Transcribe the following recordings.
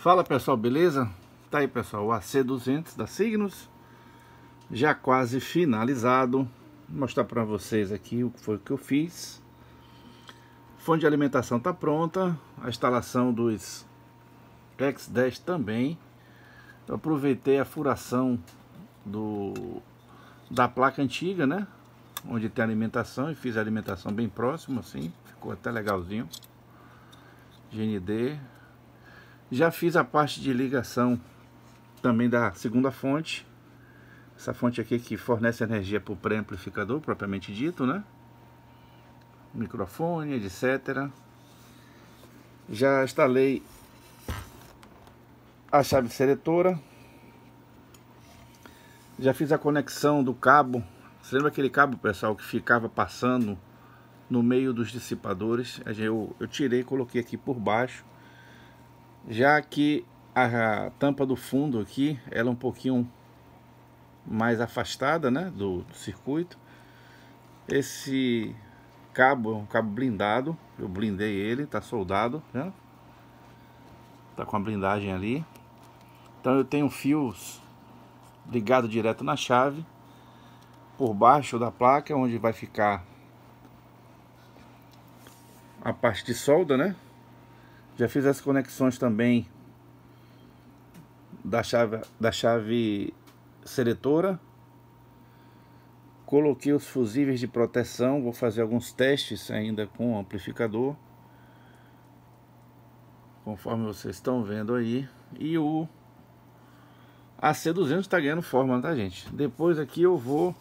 Fala pessoal, beleza? Tá aí pessoal, o AC200 da Signos Já quase finalizado Vou mostrar para vocês aqui o que foi que eu fiz Fonte de alimentação tá pronta A instalação dos X10 também Eu aproveitei a furação do da placa antiga, né? Onde tem alimentação e fiz a alimentação bem próximo assim Ficou até legalzinho GND já fiz a parte de ligação também da segunda fonte. Essa fonte aqui que fornece energia para o pré-amplificador, propriamente dito, né? Microfone, etc. Já instalei a chave seletora. Já fiz a conexão do cabo. Você lembra aquele cabo, pessoal, que ficava passando no meio dos dissipadores? Eu, eu tirei e coloquei aqui por baixo já que a tampa do fundo aqui ela é um pouquinho mais afastada né, do, do circuito. Esse cabo é um cabo blindado, eu blindei ele, tá soldado, né? tá com a blindagem ali. Então eu tenho fios ligado direto na chave por baixo da placa, onde vai ficar a parte de solda, né? Já fiz as conexões também da chave, da chave seletora. Coloquei os fusíveis de proteção, vou fazer alguns testes ainda com o amplificador. Conforme vocês estão vendo aí. E o AC200 está ganhando forma, tá gente? Depois aqui eu vou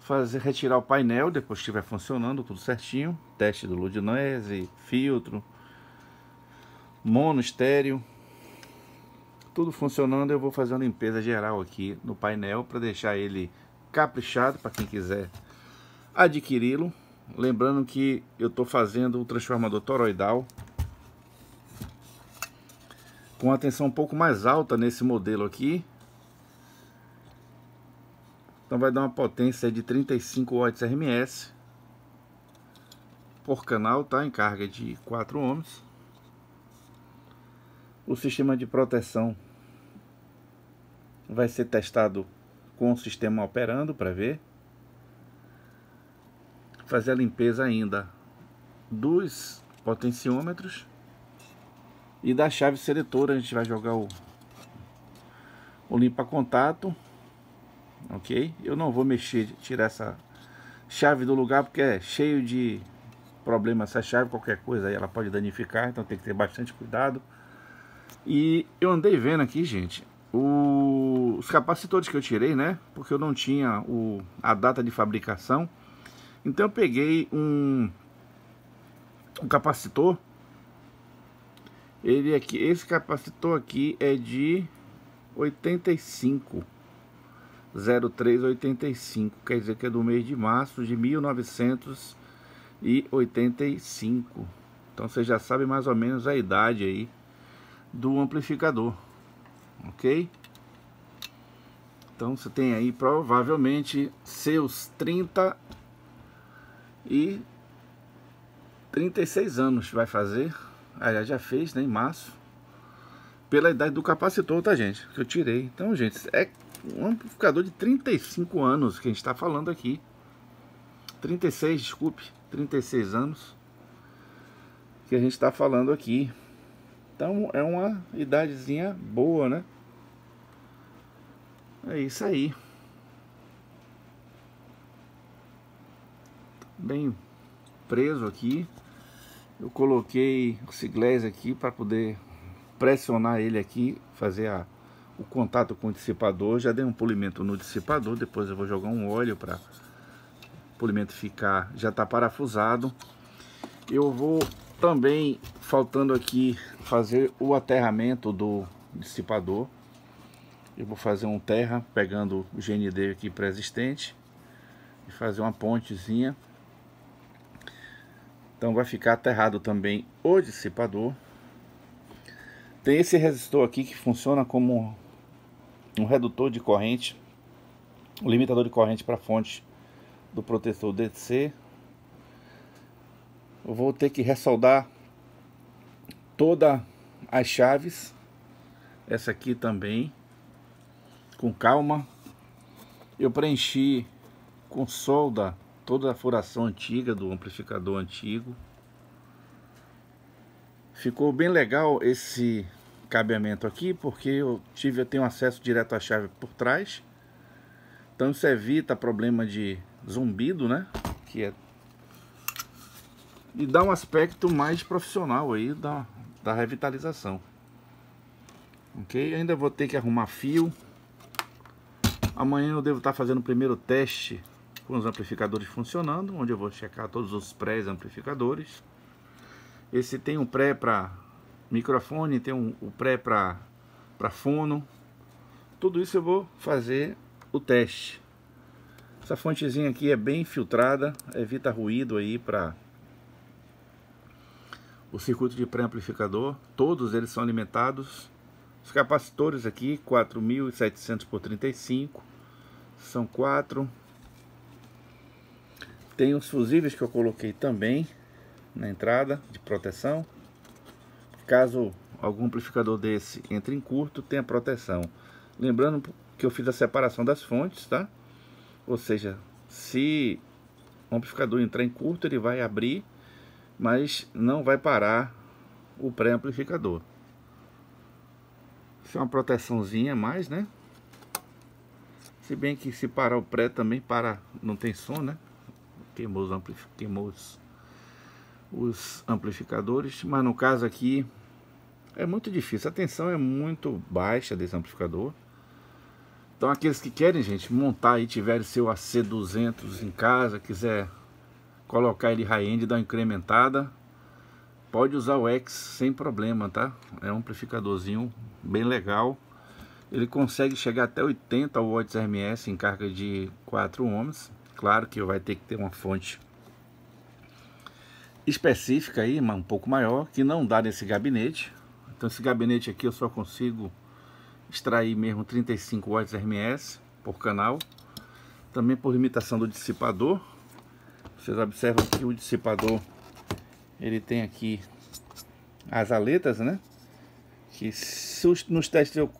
fazer retirar o painel, depois que estiver funcionando tudo certinho. Teste do Ludinese, filtro, mono, estéreo, tudo funcionando. Eu vou fazer uma limpeza geral aqui no painel para deixar ele caprichado para quem quiser adquiri-lo. Lembrando que eu estou fazendo o transformador toroidal com a tensão um pouco mais alta nesse modelo aqui. Então vai dar uma potência de 35 watts RMS por canal, tá? Em carga de 4 ohms. O sistema de proteção vai ser testado com o sistema operando para ver. Fazer a limpeza ainda dos potenciômetros e da chave seletora. A gente vai jogar o, o limpa-contato. Ok? Eu não vou mexer, tirar essa chave do lugar porque é cheio de problema essa chave. Qualquer coisa aí ela pode danificar, então tem que ter bastante cuidado. E eu andei vendo aqui, gente, o, os capacitores que eu tirei, né? Porque eu não tinha o, a data de fabricação. Então eu peguei um, um capacitor. Ele aqui, esse capacitor aqui é de 85. 0385, quer dizer que é do mês de março de 1985. Então você já sabe mais ou menos a idade aí do amplificador, ok? Então você tem aí provavelmente seus 30 e 36 anos vai fazer, aliás já fez né, em março, pela idade do capacitor, tá gente? Que eu tirei. Então gente, é um amplificador de 35 anos que a gente está falando aqui, 36, desculpe, 36 anos que a gente está falando aqui. Então é uma idadezinha boa, né? É isso aí. Bem preso aqui. Eu coloquei o siglés aqui para poder pressionar ele aqui, fazer a, o contato com o dissipador. Já dei um polimento no dissipador, depois eu vou jogar um óleo para o polimento ficar, já está parafusado. Eu vou também faltando aqui fazer o aterramento do dissipador. Eu vou fazer um terra pegando o GND aqui pré-existente e fazer uma pontezinha. Então vai ficar aterrado também o dissipador. Tem esse resistor aqui que funciona como um redutor de corrente, um limitador de corrente para fonte do protetor DC eu vou ter que ressoldar todas as chaves. Essa aqui também, com calma. Eu preenchi com solda toda a furação antiga do amplificador antigo. Ficou bem legal esse cabeamento aqui, porque eu tive eu tenho acesso direto à chave por trás. Então isso evita problema de zumbido, né? Que é e dá um aspecto mais profissional aí da, da revitalização. Ok? Ainda vou ter que arrumar fio. Amanhã eu devo estar fazendo o primeiro teste com os amplificadores funcionando, onde eu vou checar todos os pré-amplificadores. Esse tem um pré para microfone, tem um, o pré para fono. Tudo isso eu vou fazer o teste. Essa fontezinha aqui é bem filtrada, evita ruído aí para o circuito de pré-amplificador, todos eles são alimentados. Os capacitores aqui, 4.700 por 35, são 4. Tem os fusíveis que eu coloquei também na entrada de proteção. Caso algum amplificador desse entre em curto, tem a proteção. Lembrando que eu fiz a separação das fontes, tá? Ou seja, se o amplificador entrar em curto, ele vai abrir mas não vai parar o pré-amplificador. Isso é uma proteçãozinha a mais, né? Se bem que se parar o pré também para, não tem som, né? Queimou os, Queimou os, os amplificadores, mas no caso aqui é muito difícil. A tensão é muito baixa desse amplificador. Então aqueles que querem, gente, montar e tiverem seu AC200 em casa, quiser colocar ele high-end, dar uma incrementada. Pode usar o X sem problema, tá? É um amplificadorzinho bem legal. Ele consegue chegar até 80 watts RMS em carga de 4 ohms. Claro que vai ter que ter uma fonte específica aí, um pouco maior, que não dá nesse gabinete. Então esse gabinete aqui eu só consigo extrair mesmo 35 watts RMS por canal. Também por limitação do dissipador, vocês observam que o dissipador, ele tem aqui as aletas, né? Que se nos testes eu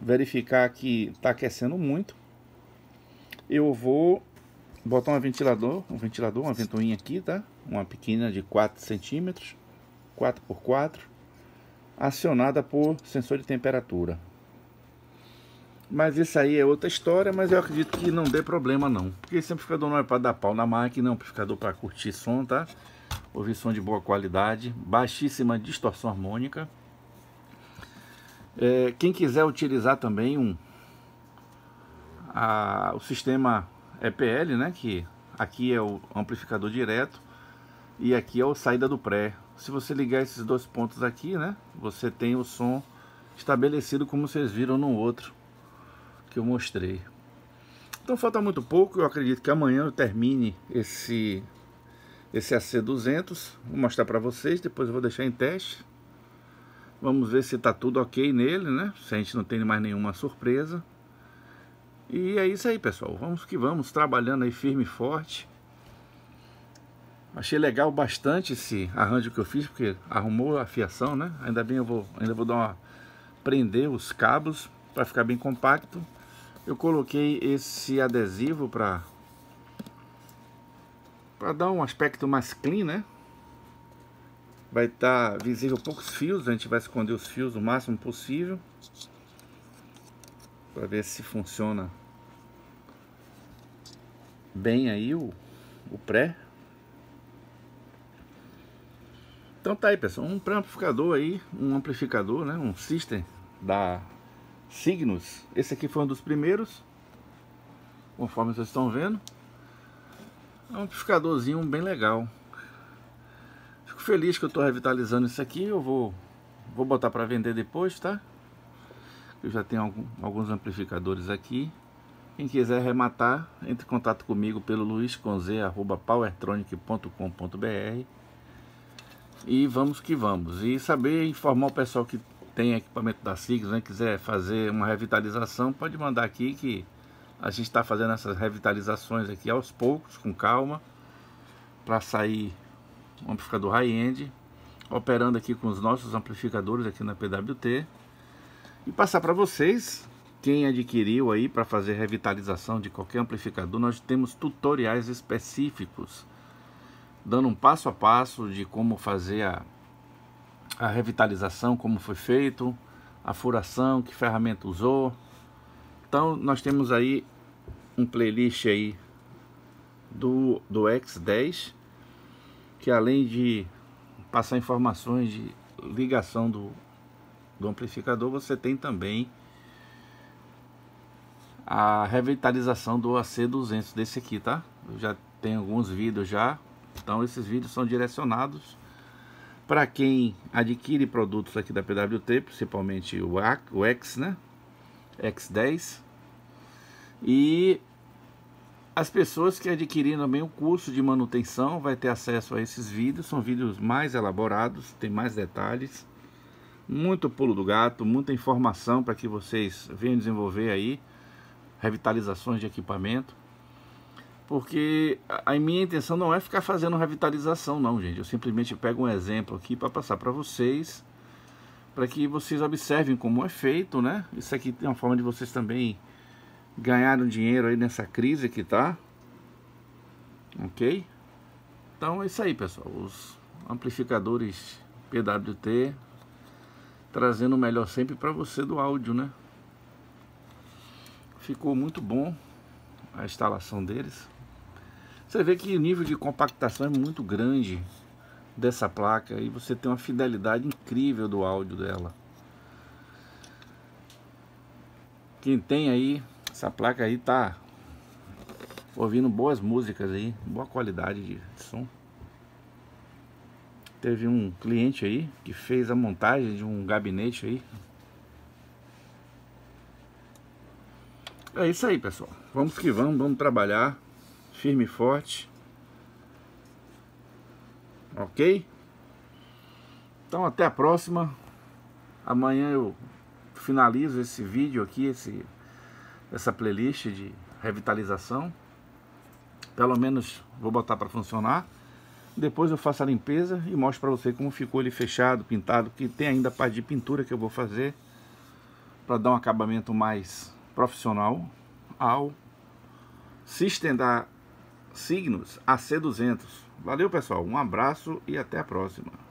verificar que está aquecendo muito, eu vou botar um ventilador, um ventilador, uma ventoinha aqui, tá? Uma pequena de 4 centímetros, 4 por 4 acionada por sensor de temperatura. Mas isso aí é outra história, mas eu acredito que não dê problema não. Porque esse amplificador não é para dar pau na máquina, é um amplificador para curtir som, tá? Ouvir som de boa qualidade, baixíssima distorção harmônica. É, quem quiser utilizar também um, a, o sistema EPL, né? Que aqui é o amplificador direto e aqui é o saída do pré. Se você ligar esses dois pontos aqui, né? Você tem o som estabelecido como vocês viram no outro que eu mostrei. Então falta muito pouco, eu acredito que amanhã eu termine esse esse AC200, vou mostrar para vocês, depois eu vou deixar em teste. Vamos ver se está tudo ok nele, né? Se a gente não tem mais nenhuma surpresa. E é isso aí, pessoal. Vamos que vamos, trabalhando aí firme e forte. Achei legal bastante esse arranjo que eu fiz, porque arrumou a fiação, né? Ainda bem eu vou, ainda vou dar uma prender os cabos para ficar bem compacto eu coloquei esse adesivo para para dar um aspecto mais clean, né? Vai estar tá visível poucos fios, a gente vai esconder os fios o máximo possível para ver se funciona bem aí o, o pré. Então tá aí, pessoal, um pré-amplificador aí, um amplificador, né, um system da signos. Esse aqui foi um dos primeiros, conforme vocês estão vendo. É um amplificadorzinho bem legal. Fico feliz que eu estou revitalizando isso aqui. Eu vou, vou botar para vender depois, tá? Eu já tenho algum, alguns amplificadores aqui. Quem quiser rematar, entre em contato comigo pelo luisconze.powertronic.com.br e vamos que vamos. E saber informar o pessoal que tem equipamento da SIGS, né, quiser fazer uma revitalização, pode mandar aqui que a gente está fazendo essas revitalizações aqui aos poucos, com calma, para sair o amplificador high-end, operando aqui com os nossos amplificadores aqui na PWT e passar para vocês quem adquiriu aí para fazer revitalização de qualquer amplificador, nós temos tutoriais específicos dando um passo a passo de como fazer a a revitalização, como foi feito, a furação, que ferramenta usou. Então nós temos aí um playlist aí do, do X10, que além de passar informações de ligação do, do amplificador, você tem também a revitalização do AC200 desse aqui, tá? Eu já tenho alguns vídeos já, então esses vídeos são direcionados para quem adquire produtos aqui da PWT, principalmente o, A, o X, né? X10. E as pessoas que adquirirem também o curso de manutenção vai ter acesso a esses vídeos. São vídeos mais elaborados, tem mais detalhes. Muito pulo do gato, muita informação para que vocês venham desenvolver aí revitalizações de equipamento porque a, minha intenção não é ficar fazendo revitalização, não, gente. Eu simplesmente pego um exemplo aqui para passar para vocês, para que vocês observem como é feito, né? Isso aqui tem é uma forma de vocês também ganharem dinheiro aí nessa crise que tá, ok? Então é isso aí, pessoal. Os amplificadores PWT trazendo o melhor sempre para você do áudio, né? Ficou muito bom a instalação deles. Você vê que o nível de compactação é muito grande dessa placa e você tem uma fidelidade incrível do áudio dela. Quem tem aí, essa placa aí tá ouvindo boas músicas aí, boa qualidade de som. Teve um cliente aí que fez a montagem de um gabinete aí. É isso aí, pessoal. Vamos que vamos, vamos trabalhar firme e forte. Ok? Então até a próxima. Amanhã eu finalizo esse vídeo aqui, esse, essa playlist de revitalização. Pelo menos vou botar para funcionar. Depois eu faço a limpeza e mostro para você como ficou ele fechado, pintado, que tem ainda a parte de pintura que eu vou fazer para dar um acabamento mais profissional ao se estender signos AC200. Valeu, pessoal. Um abraço e até a próxima.